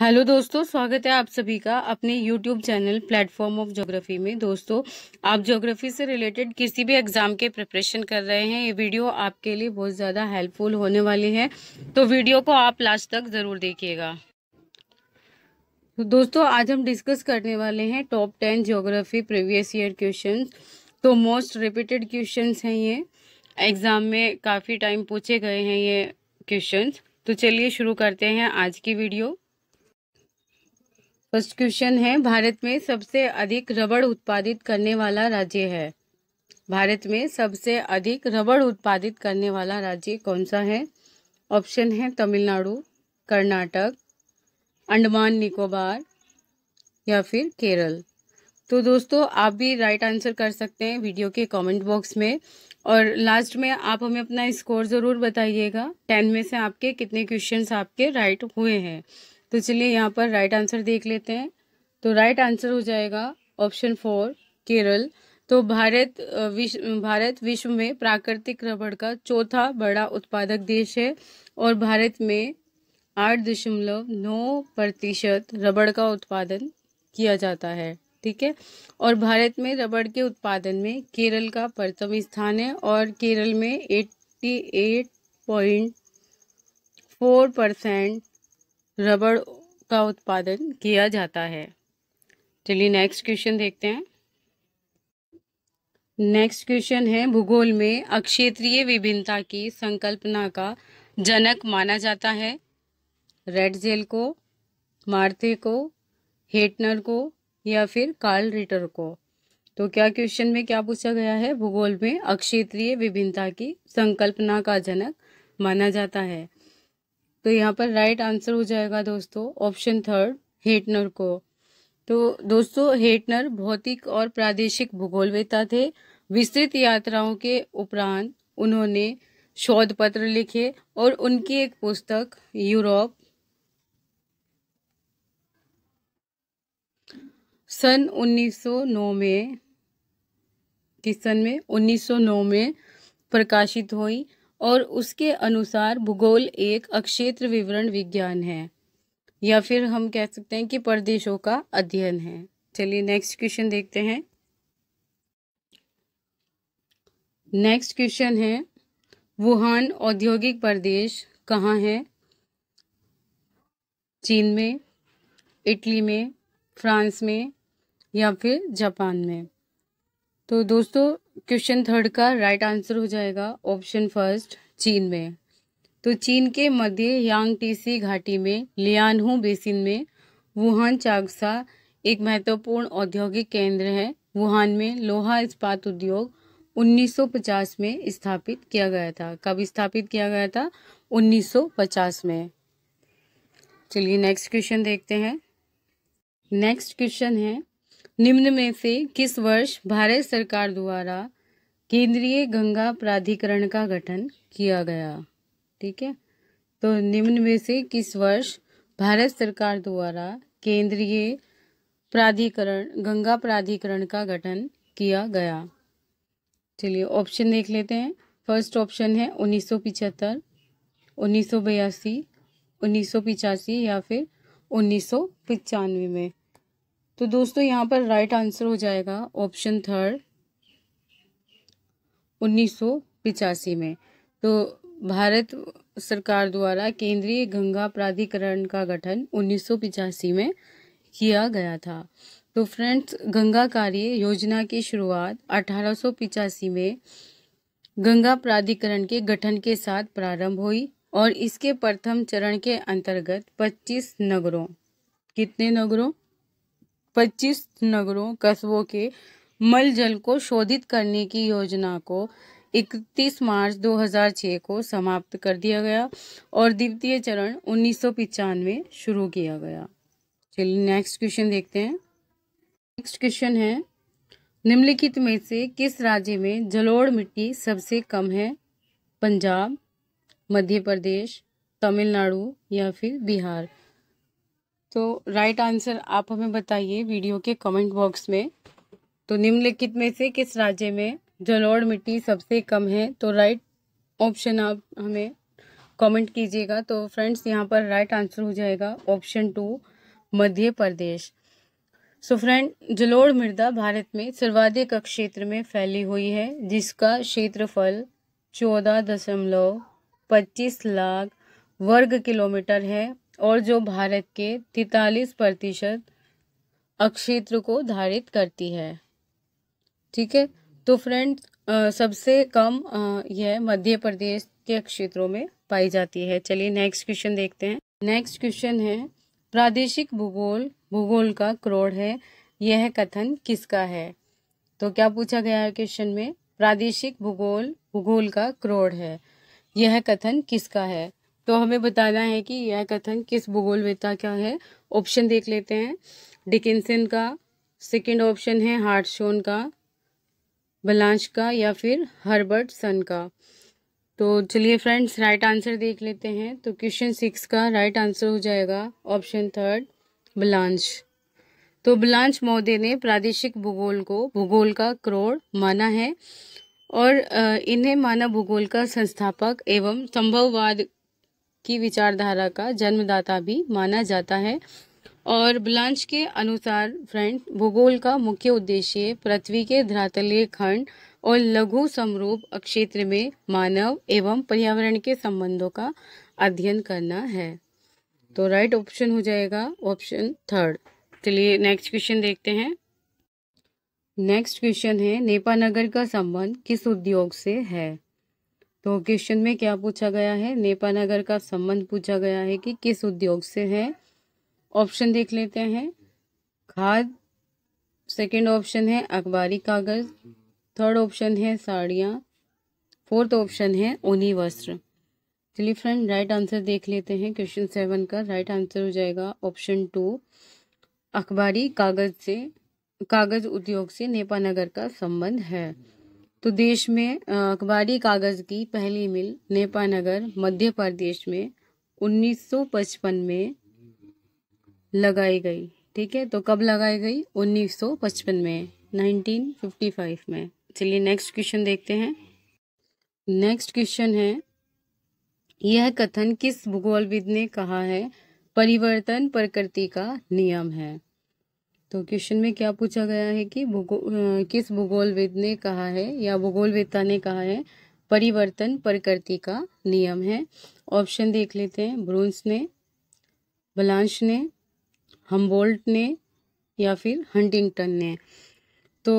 hello दोस्तों स्वागत है आप सभी का अपने YouTube channel platform of geography में दोस्तों आप ज्योग्राफी से रिलेटेड किसी भी एग्ज़ाम के प्रिपरेशन कर रहे हैं ये वीडियो आपके लिए बहुत ज़्यादा हेल्पफुल होने वाली है तो वीडियो को आप लास्ट तक ज़रूर देखिएगा तो दोस्तों आज हम डिस्कस करने वाले हैं top ten geography previous year question तो मोस्ट रिपीटेड क्वेश्चन हैं ये एग्ज़ाम में काफ़ी टाइम पूछे गए हैं ये क्वेश्चन तो चलिए शुरू करते हैं आज की वीडियो फर्स्ट क्वेश्चन है भारत में सबसे अधिक रबड़ उत्पादित करने वाला राज्य है भारत में सबसे अधिक रबड़ उत्पादित करने वाला राज्य कौन सा है ऑप्शन है तमिलनाडु कर्नाटक अंडमान निकोबार या फिर केरल तो दोस्तों आप भी राइट आंसर कर सकते हैं वीडियो के कमेंट बॉक्स में और लास्ट में आप हमें अपना स्कोर ज़रूर बताइएगा टेन में से आपके कितने क्वेश्चंस आपके राइट हुए हैं तो चलिए यहाँ पर राइट आंसर देख लेते हैं तो राइट आंसर हो जाएगा ऑप्शन फोर केरल तो भारत विश्व भारत विश्व में प्राकृतिक रबड़ का चौथा बड़ा उत्पादक देश है और भारत में आठ दशमलव नौ प्रतिशत रबड़ का उत्पादन किया जाता है ठीक है और भारत में रबड़ के उत्पादन में केरल का प्रथम स्थान है और केरल में eighty eight point four percent रबड़ का उत्पादन किया जाता है चलिए नेक्स्ट क्वेश्चन देखते हैं नेक्स्ट क्वेश्चन है भूगोल में अक्षेत्रीय विभिन्नता की संकल्पना का जनक माना जाता है रेड जेल को मार्थे को हेटनर को या फिर कार्ल रिटर को तो क्या क्वेश्चन में क्या पूछा गया है भूगोल में अक्षेत्रीय विभिन्नता की संकल्पना का जनक माना जाता है तो यहाँ पर राइट आंसर हो जाएगा दोस्तों ऑप्शन थर्ड हेटनर को तो दोस्तों हेटनर भौतिक और प्रादेशिक भूगोलवेता थे विस्तृत यात्राओं के उपरांत उन्होंने शोध पत्र लिखे और उनकी एक पुस्तक यूरोप सन 1909 में किस सन में 1909 में प्रकाशित हुई और उसके अनुसार भूगोल एक अक्षेत्र विवरण विज्ञान है या फिर हम कह सकते हैं कि प्रदेशों का अध्ययन है चलिए नेक्स्ट क्वेश्चन देखते हैं नेक्स्ट क्वेश्चन है वुहान औद्योगिक प्रदेश कहाँ है चीन में इटली में फ्रांस में या फिर जापान में तो दोस्तों क्वेश्चन थर्ड का राइट आंसर हो जाएगा ऑप्शन फर्स्ट चीन में तो चीन के मध्य यांग टीसी घाटी में लियानहू बेसिन में वुहान चागसा एक महत्वपूर्ण औद्योगिक केंद्र है वुहान में लोहा इस्पात उद्योग 1950 में स्थापित किया गया था कब स्थापित किया गया था 1950 में चलिए नेक्स्ट क्वेश्चन देखते हैं नेक्स्ट क्वेश्चन है निम्न में से किस वर्ष भारत सरकार द्वारा केंद्रीय गंगा प्राधिकरण का गठन किया गया ठीक है तो निम्न में से किस वर्ष भारत सरकार द्वारा केंद्रीय प्राधिकरण गंगा प्राधिकरण का गठन किया गया चलिए ऑप्शन देख लेते हैं फर्स्ट ऑप्शन है उन्नीस सौ पिचहत्तर उन्नीस सौ बयासी उन्नीस सौ पिचासी या फिर उन्नीस सौ पचानवे में तो दोस्तों यहाँ पर राइट आंसर हो जाएगा ऑप्शन थर्ड उन्नीस में तो भारत सरकार द्वारा केंद्रीय गंगा प्राधिकरण का गठन उन्नीस में किया गया था तो फ्रेंड्स गंगा कार्य योजना की शुरुआत अठारह में गंगा प्राधिकरण के गठन के साथ प्रारंभ हुई और इसके प्रथम चरण के अंतर्गत 25 नगरों कितने नगरों पच्चीस नगरों कस्बों के मल जल को शोधित करने की योजना को 31 मार्च 2006 को समाप्त कर दिया गया और द्वितीय चरण उन्नीस में शुरू किया गया चलिए नेक्स्ट क्वेश्चन देखते हैं नेक्स्ट क्वेश्चन है निम्नलिखित में से किस राज्य में जलोढ़ मिट्टी सबसे कम है पंजाब मध्य प्रदेश तमिलनाडु या फिर बिहार तो राइट आंसर आप हमें बताइए वीडियो के कमेंट बॉक्स में तो निम्नलिखित में से किस राज्य में जलोड़ मिट्टी सबसे कम है तो राइट ऑप्शन आप हमें कमेंट कीजिएगा तो फ्रेंड्स यहाँ पर राइट आंसर हो जाएगा option two Madhya Pradesh so friend जलोड़ मृदा भारत में सर्वाधिक क्षेत्र में फैली हुई है जिसका क्षेत्रफल चौदह दशमलव पच्चीस लाख वर्ग किलोमीटर है और जो भारत के तैतालीस प्रतिशत अक्षेत्र को धारित करती है ठीक है तो फ्रेंड सबसे कम यह मध्य प्रदेश के क्षेत्रों में पाई जाती है चलिए नेक्स्ट क्वेश्चन देखते हैं नेक्स्ट क्वेश्चन है प्रादेशिक भूगोल भूगोल का क्रोड है यह कथन किसका है तो क्या पूछा गया है क्वेश्चन में प्रादेशिक भूगोल भूगोल का क्रोड है यह कथन किसका है तो हमें बताना है कि यह कथन किस वेता का है ऑप्शन देख लेते हैं डिकिनसन का सेकंड ऑप्शन है हार्टशोन का बलांश का या फिर हर्बर्ट सन का तो चलिए फ्रेंड्स राइट आंसर देख लेते हैं तो क्वेश्चन सिक्स का राइट आंसर हो जाएगा ऑप्शन थर्ड बलांश तो बलांश महोदय ने प्रादेशिक भूगोल को भूगोल का करोड़ माना है और इन्हें माना भूगोल का संस्थापक एवं संभववाद की विचारधारा का जन्मदाता भी माना जाता है और ब्लांश के अनुसार फ्रेंड भूगोल का मुख्य उद्देश्य पृथ्वी के धरातलीय खंड और लघु समरूप क्षेत्र में मानव एवं पर्यावरण के संबंधों का अध्ययन करना है तो राइट ऑप्शन हो जाएगा ऑप्शन थर्ड चलिए नेक्स्ट क्वेश्चन देखते हैं नेक्स्ट क्वेश्चन है नेपानगर का संबंध किस उद्योग से है तो क्वेश्चन में क्या पूछा गया है नेपानगर का संबंध पूछा गया है कि किस उद्योग से है ऑप्शन देख लेते हैं खाद सेकंड ऑप्शन है अखबारी कागज थर्ड ऑप्शन है साड़ियाँ फोर्थ ऑप्शन है ऊनी वस्त्र चलिए फ्रेंड राइट आंसर देख लेते हैं क्वेश्चन सेवन का राइट आंसर हो जाएगा ऑप्शन टू अखबारी कागज से कागज उद्योग से नेपानगर का संबंध है तो देश में अखबारी कागज़ की पहली मिल नेपानगर मध्य प्रदेश में 1955 में लगाई गई ठीक है तो कब लगाई गई 1955 में 1955 में चलिए नेक्स्ट क्वेश्चन देखते हैं नेक्स्ट क्वेश्चन है यह कथन किस भूगोलविद ने कहा है परिवर्तन प्रकृति का नियम है तो क्वेश्चन में क्या पूछा गया है कि भूगोल किस भूगोलविद ने कहा है या भूगोलवेदता ने कहा है परिवर्तन प्रकृति का नियम है ऑप्शन देख लेते हैं ब्रूंस ने बलांश ने हम्बोल्ट ने या फिर हंटिंगटन ने तो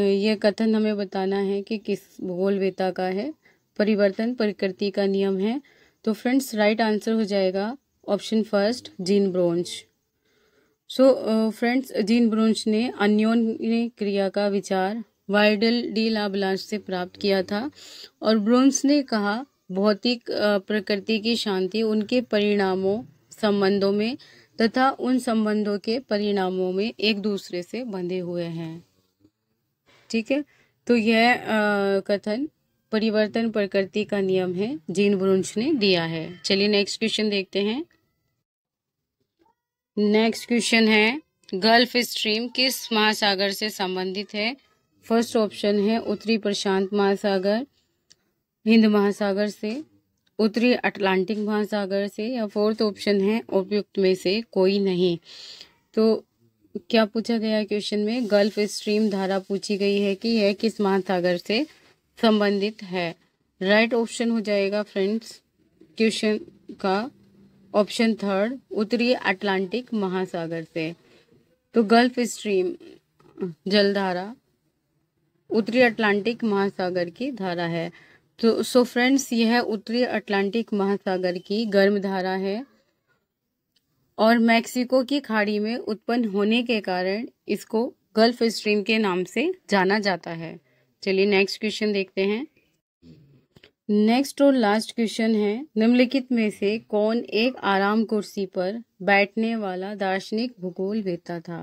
यह कथन हमें बताना है कि किस भूगोलवेता का है परिवर्तन प्रकृति का नियम है तो फ्रेंड्स राइट आंसर हो जाएगा option first Jean Brunhes so friends Jean Brunhes ने अन्योन क्रिया का विचार वाइडल डी लाबलाश से प्राप्त किया था और ब्रोंस ने कहा भौतिक uh, प्रकृति की शांति उनके परिणामों संबंधों में तथा उन संबंधों के परिणामों में एक दूसरे से बंधे हुए हैं ठीक है तो यह uh, कथन परिवर्तन प्रकृति का नियम है जीन ब्रुंच ने दिया है चलिए नेक्स्ट क्वेश्चन देखते हैं नेक्स्ट क्वेश्चन है गल्फ स्ट्रीम किस महासागर से संबंधित है फर्स्ट ऑप्शन है उत्तरी प्रशांत महासागर हिंद महासागर से उत्तरी अटलांटिक महासागर से या फोर्थ ऑप्शन है उपयुक्त में से कोई नहीं तो क्या पूछा गया क्वेश्चन में गल्फ स्ट्रीम धारा पूछी गई है कि यह किस महासागर से संबंधित है राइट right ऑप्शन हो जाएगा फ्रेंड्स क्वेश्चन का ऑप्शन थर्ड उत्तरी अटलांटिक महासागर से तो गल्फ स्ट्रीम जलधारा उत्तरी अटलांटिक महासागर की धारा है तो सो फ्रेंड्स यह उत्तरी अटलांटिक महासागर की गर्म धारा है और मैक्सिको की खाड़ी में उत्पन्न होने के कारण इसको गल्फ स्ट्रीम के नाम से जाना जाता है चलिए नेक्स्ट क्वेश्चन देखते हैं नेक्स्ट और लास्ट क्वेश्चन है निम्नलिखित में से कौन एक आराम कुर्सी पर बैठने वाला दार्शनिक भूगोल वेता था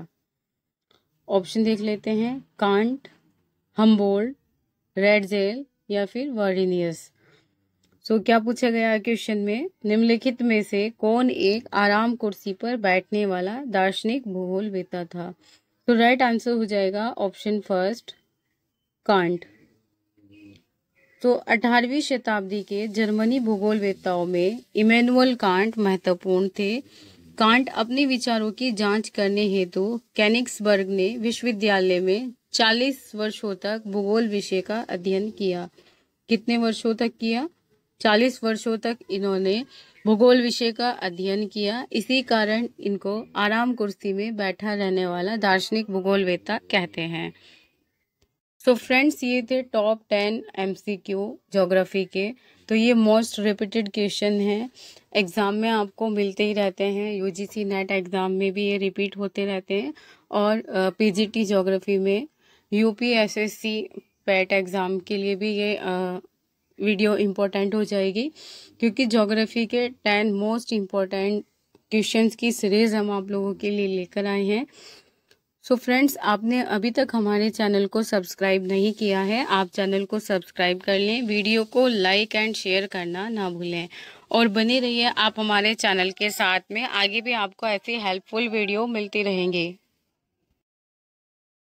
ऑप्शन देख लेते हैं कांट हम्बोल्ड जेल या फिर वर्डिनियस सो so, क्या पूछा गया है क्वेश्चन में निम्नलिखित में से कौन एक आराम कुर्सी पर बैठने वाला दार्शनिक भूगोल वेता था तो राइट आंसर हो जाएगा ऑप्शन फर्स्ट कांट तो 18वीं शताब्दी के जर्मनी भूगोल वेताओं में इमेनुअल कांट महत्वपूर्ण थे कांट अपने विचारों की जांच करने हेतु कैनिक्सबर्ग ने विश्वविद्यालय में 40 वर्षों तक भूगोल विषय का अध्ययन किया कितने वर्षों तक किया 40 वर्षों तक इन्होंने भूगोल विषय का अध्ययन किया इसी कारण इनको आराम कुर्सी में बैठा रहने वाला दार्शनिक भूगोल वेता कहते हैं सो so फ्रेंड्स ये थे top ten M C Q geography के तो ये मोस्ट रिपीटेड क्वेश्चन हैं एग्ज़ाम में आपको मिलते ही रहते हैं U G C NET exam में भी ये रिपीट होते रहते हैं और पी जी टी जोग्राफ़ी में U P S S C PET exam के लिए भी ये uh, वीडियो इम्पोर्टेंट हो जाएगी क्योंकि जोग्राफ़ी के टेन मोस्ट इम्पोर्टेंट क्वेश्चन की सीरीज़ हम आप लोगों के लिए लेकर आए हैं सो so फ्रेंड्स आपने अभी तक हमारे चैनल को सब्सक्राइब नहीं किया है आप चैनल को सब्सक्राइब कर लें वीडियो को लाइक एंड शेयर करना ना भूलें और बने रहिए आप हमारे चैनल के साथ में आगे भी आपको ऐसी हेल्पफुल वीडियो मिलती रहेंगी